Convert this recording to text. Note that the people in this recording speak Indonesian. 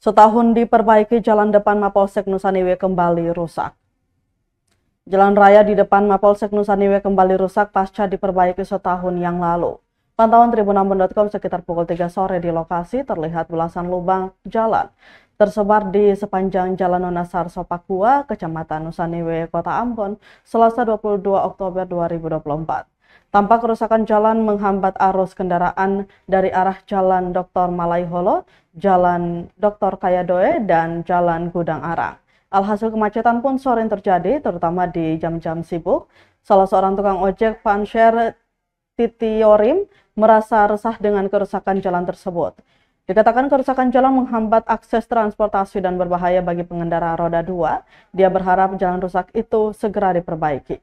Setahun diperbaiki jalan depan Mapolsek Nusaniwe kembali rusak. Jalan raya di depan Mapolsek Nusaniwe kembali rusak pasca diperbaiki setahun yang lalu. Pantauan tribunambon.com sekitar pukul 3 sore di lokasi terlihat belasan lubang jalan tersebar di sepanjang Jalan Nonasar Sopakua, Kecamatan Nusaniwe, Kota Ambon, Selasa 22 Oktober 2024. Tampak kerusakan jalan menghambat arus kendaraan dari arah Jalan Dr. Malaiholo, Jalan Dr. Kayadoe, dan Jalan Gudang Arang. Alhasil kemacetan pun sore terjadi, terutama di jam-jam sibuk. Salah seorang tukang ojek Titi Yorim, merasa resah dengan kerusakan jalan tersebut. Dikatakan kerusakan jalan menghambat akses transportasi dan berbahaya bagi pengendara roda dua. Dia berharap jalan rusak itu segera diperbaiki.